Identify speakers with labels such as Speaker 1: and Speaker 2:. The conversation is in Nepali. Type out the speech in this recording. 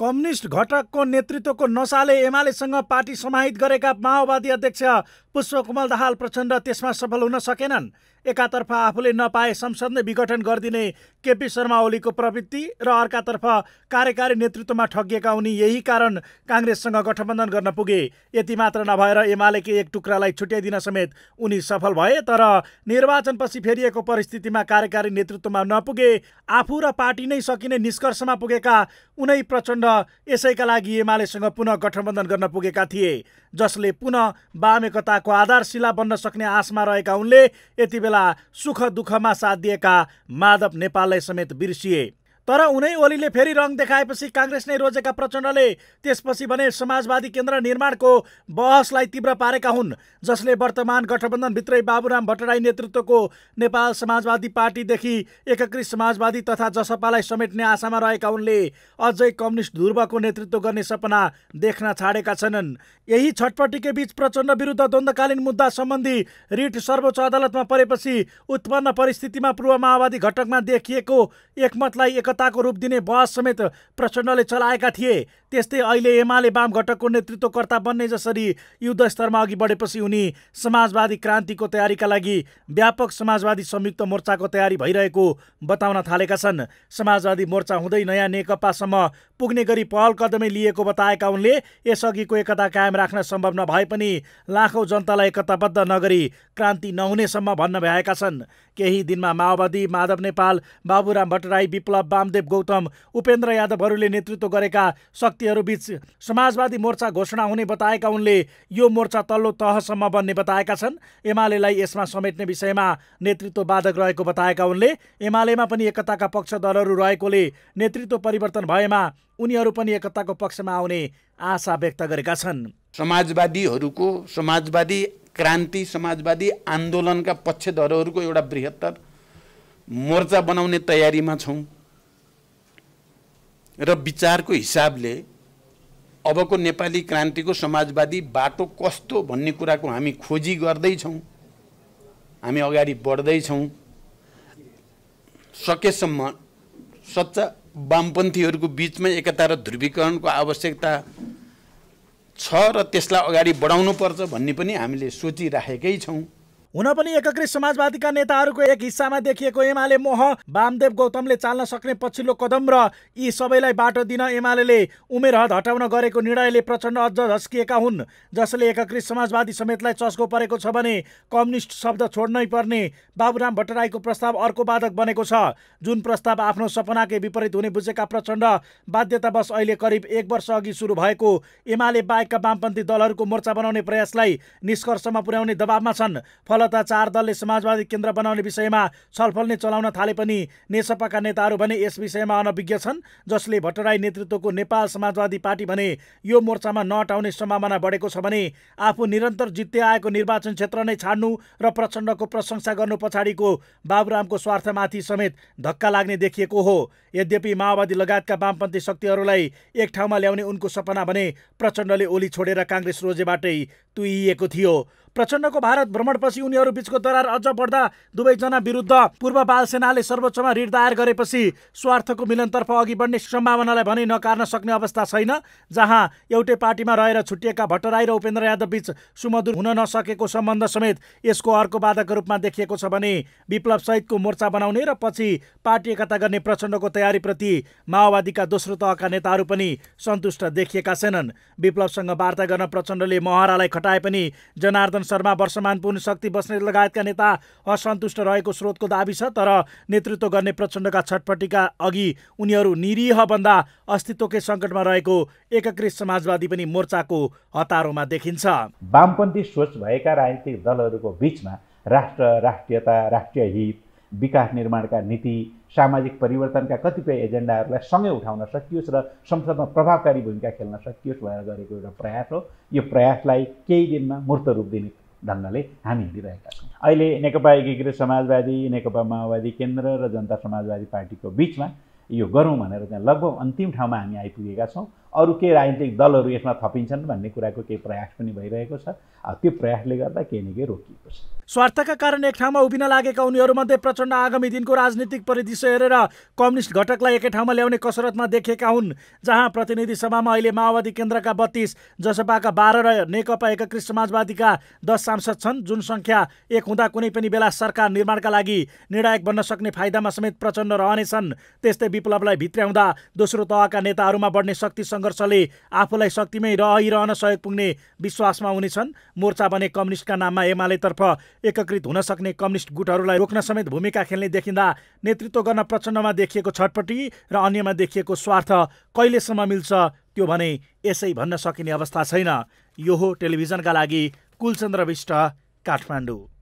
Speaker 1: कम्युनिस्ट घटकको नेतृत्वको नसाले एमालेसँग पार्टी समाहित गरेका माओवादी अध्यक्ष पुष्पकमल दाहाल प्रचण्ड त्यसमा सफल हुन सकेनन् एकातर्फ आफूले नपाए संसद नै विघटन गरिदिने केपी शर्मा ओलीको प्रवृत्ति र अर्कातर्फ कार्यकारी नेतृत्वमा ठगिएका उनी यही कारण काङ्ग्रेससँग गठबन्धन गर्न पुगे यति मात्र नभएर एमालेकै एक टुक्रालाई छुट्याइदिन समेत उनी सफल भए तर निर्वाचनपछि फेरिएको परिस्थितिमा कार्यकारी नेतृत्वमा नपुगे आफू र पार्टी नै सकिने निष्कर्षमा पुगेका उनै प्रचण्ड यसैका लागि एमालेसँग पुनः गठबन्धन गर्न पुगेका थिए जसले पुनः वाम एकताको आधारशिला बन्न सक्ने आशमा रहेका उनले यति बेला सुख में साथ दिया माधव नेपाल समेत बिर्सिए तर उनै ओलीले फेरि रङ देखाएपछि काङ्ग्रेस नै रोजेका प्रचण्डले त्यसपछि भने समाजवादी केन्द्र निर्माणको बहसलाई तीव्र पारेका हुन् जसले वर्तमान गठबन्धनभित्रै बाबुराम भट्टराई नेतृत्वको नेपाल समाजवादी पार्टीदेखि एकीकृत समाजवादी तथा जसपालाई समेट्ने आशामा रहेका उनले अझै कम्युनिस्ट ध्रुवको नेतृत्व गर्ने सपना देख्न छाडेका छैनन् यही छटपटीकै बीच प्रचण्ड विरुद्ध द्वन्द्वकालीन मुद्दा सम्बन्धी रिट सर्वोच्च अदालतमा परेपछि उत्पन्न परिस्थितिमा पूर्व माओवादी घटकमा देखिएको एकमतलाई एकत्र जनताको रूप दिने बहस समेत प्रचण्डले चलाएका थिए त्यस्तै अहिले एमाले वाम घटकको नेतृत्वकर्ता बन्ने जसरी युद्धस्तरमा अघि बढेपछि उनी समाजवादी क्रान्तिको तयारीका लागि व्यापक समाजवादी संयुक्त मोर्चाको तयारी भइरहेको बताउन थालेका छन् समाजवादी मोर्चा हुँदै नयाँ नेकपासम्म पुग्ने गरी पहल कदमै लिएको बताएका उनले यसअघिको एकता कायम राख्न सम्भव नभए पनि लाखौँ जनतालाई एकताबद्ध नगरी क्रान्ति नहुनेसम्म भन्न भ्याएका छन् केही दिनमा माओवादी माधव नेपाल बाबुराम भट्टराई विप्लव वामदेव गौतम उपेन्द्र यादवहरूले नेतृत्व गरेका शक्ति शक्तिहरूबीच समाजवादी मोर्चा घोषणा हुने बताएका उनले यो मोर्चा तल्लो तहसम्म बन्ने बताएका छन् एमालेलाई यसमा समेट्ने विषयमा नेतृत्व बाधक रहेको बताएका उनले एमालेमा पनि एकताका पक्षधरहरू रहेकोले नेतृत्व परिवर्तन भएमा उनीहरू
Speaker 2: पनि एकताको पक्षमा आउने आशा व्यक्त गरेका छन् समाजवादीहरूको समाजवादी क्रान्ति समाजवादी आन्दोलनका पक्षधरहरूको एउटा बृहत्तर मोर्चा बनाउने तयारीमा छौँ र विचारको हिसाबले अबको नेपाली क्रान्तिको समाजवादी बाटो कस्तो भन्ने कुराको हामी खोजी गर्दैछौँ हामी अगाडि बढ्दैछौँ सकेसम्म सच्चा वामपन्थीहरूको बिचमा एकता र ध्रुवीकरणको आवश्यकता छ र त्यसलाई अगाडि बढाउनुपर्छ भन्ने पनि हामीले सोचिराखेकै छौँ हुन पनि एकीकृत समाजवादीका नेताहरूको एक हिस्सामा देखिएको
Speaker 1: एमाले मोह वामदेव गौतमले चाल्न सक्ने पछिल्लो कदम र यी सबैलाई बाटो दिन एमाले उमेर हद हटाउन गरेको निर्णयले प्रचण्ड अझ झस्किएका हुन् जसले एकीकृत समाजवादी समेतलाई चस्को परेको छ भने कम्युनिस्ट शब्द छोड्नै पर्ने बाबुराम भट्टराईको प्रस्ताव अर्को बाधक बनेको छ जुन प्रस्ताव आफ्नो सपनाकै विपरीत हुने बुझेका प्रचण्ड बाध्यतावश अहिले करिब एक वर्ष अघि सुरु भएको एमाले बाहेकका वामपन्थी दलहरूको मोर्चा बनाउने प्रयासलाई निष्कर्षमा पुर्याउने दबावमा छन् दलता चार दलले समाजवादी केन्द्र बनाउने विषयमा छलफल नै चलाउन थाले पनि नेसपाका नेताहरू भने यस विषयमा अनभिज्ञ छन् जसले भट्टराई नेतृत्वको नेपाल समाजवादी पार्टी भने यो मोर्चामा नहटाउने सम्भावना बढेको छ भने आफू निरन्तर जित्दै आएको निर्वाचन क्षेत्र नै छाड्नु र प्रचण्डको प्रशंसा गर्नु पछाडिको बाबुरामको स्वार्थमाथि समेत धक्का लाग्ने देखिएको हो यद्यपि माओवादी लगायतका वामपन्थी शक्तिहरूलाई एक ठाउँमा ल्याउने उनको सपना भने प्रचण्डले ओली छोडेर काङ्ग्रेस रोजेबाटै तुइएको थियो प्रचण्डको भारत भ्रमणपछि उनीहरू बिचको दरार अझ बढ्दा दुवैजना विरुद्ध पूर्व बाल सेनाले सर्वोच्चमा ऋण दायर गरेपछि स्वार्थको मिलनतर्फ अघि बढ्ने सम्भावनालाई भने नकार्न सक्ने अवस्था छैन जहाँ एउटै पार्टीमा रहेर छुट्टिएका भट्टराई र उपेन्द्र यादव बिच सुमधुर हुन नसकेको सम्बन्ध समेत यसको अर्को बाधाको रूपमा देखिएको छ भने विप्लव सहितको मोर्चा बनाउने र पछि पार्टी एकता गर्ने प्रचण्डको तयारीप्रति माओवादीका दोस्रो तहका नेताहरू पनि सन्तुष्ट देखिएका छैनन् विप्लवसँग वार्ता गर्न प्रचण्डले महरालाई खटाए पनि जनार्दन शर्मा वर्षमान पूर्ण शक्ति बस्ने लगायतका नेता असन्तुष्ट रहेको स्रोतको दावी छ तर नेतृत्व गर्ने प्रचण्डका छटपट्टिका अघि उनीहरू निरीहभन्दा अस्तित्वकै सङ्कटमा रहेको एकीकृत समाजवादी पनि मोर्चाको हतारोमा देखिन्छ
Speaker 3: वामपन्थी सोच भएका राजनीतिक दलहरूको बिचमा राष्ट्र राष्ट्रियता राष्ट्रिय हित विकास निर्माणका नीति सामाजिक परिवर्तनका कतिपय एजेन्डाहरूलाई सँगै उठाउन सकियोस् र संसदमा प्रभावकारी भूमिका खेल्न सकियोस् भनेर गरेको एउटा प्रयास हो यो प्रयासलाई केही दिनमा मूर्त रूप दिने ढङ्गले हामी हिँडिरहेका छौँ अहिले नेकपा एकीकृत समाजवादी नेकपा माओवादी केन्द्र र जनता समाजवादी पार्टीको बिचमा यो गरौँ भनेर चाहिँ लगभग अन्तिम ठाउँमा हामी आइपुगेका छौँ अरू केही राजनीतिक दलहरू यसमा थपिन्छन् भन्ने कुराको केही प्रयास पनि भइरहेको छ त्यो प्रयासले गर्दा केही न केही रोकिएको छ स्वार्थका कारण एक ठाउँमा उभिन
Speaker 1: लागेका उनीहरूमध्ये
Speaker 3: प्रचण्ड आगामी
Speaker 1: दिनको राजनीतिक परिदृश्य हेरेर कम्युनिस्ट घटकलाई एकै ठाउँमा ल्याउने कसरतमा देखेका हुन् जहाँ प्रतिनिधि सभामा अहिले माओवादी केन्द्रका बत्तीस जसपाका बाह्र र नेकपा एकीकृत समाजवादीका दस सांसद छन् जुन सङ्ख्या एक हुँदा कुनै पनि बेला सरकार निर्माणका लागि निर्णायक बन्न सक्ने फाइदामा समेत प्रचण्ड रहनेछन् त्यस्तै विप्लवलाई भित्र्याउँदा दोस्रो तहका नेताहरूमा बढ्ने शक्ति सङ्घर्षले आफूलाई शक्तिमै रहिरहन सहयोग पुग्ने विश्वासमा हुनेछन् मोर्चा भने कम्युनिस्टका नाममा एमालेतर्फ एकीकृत हुन सक्ने कम्युनिस्ट गुटहरूलाई रोक्न समेत भूमिका खेल्ने देखिँदा नेतृत्व गर्न प्रचण्डमा देखिएको छटपट्टि र अन्यमा देखिएको स्वार्थ कहिलेसम्म मिल्छ त्यो भने यसै भन्न सकिने अवस्था छैन यो हो टेलिभिजनका लागि कुलचन्द्र विष्ट काठमाडौँ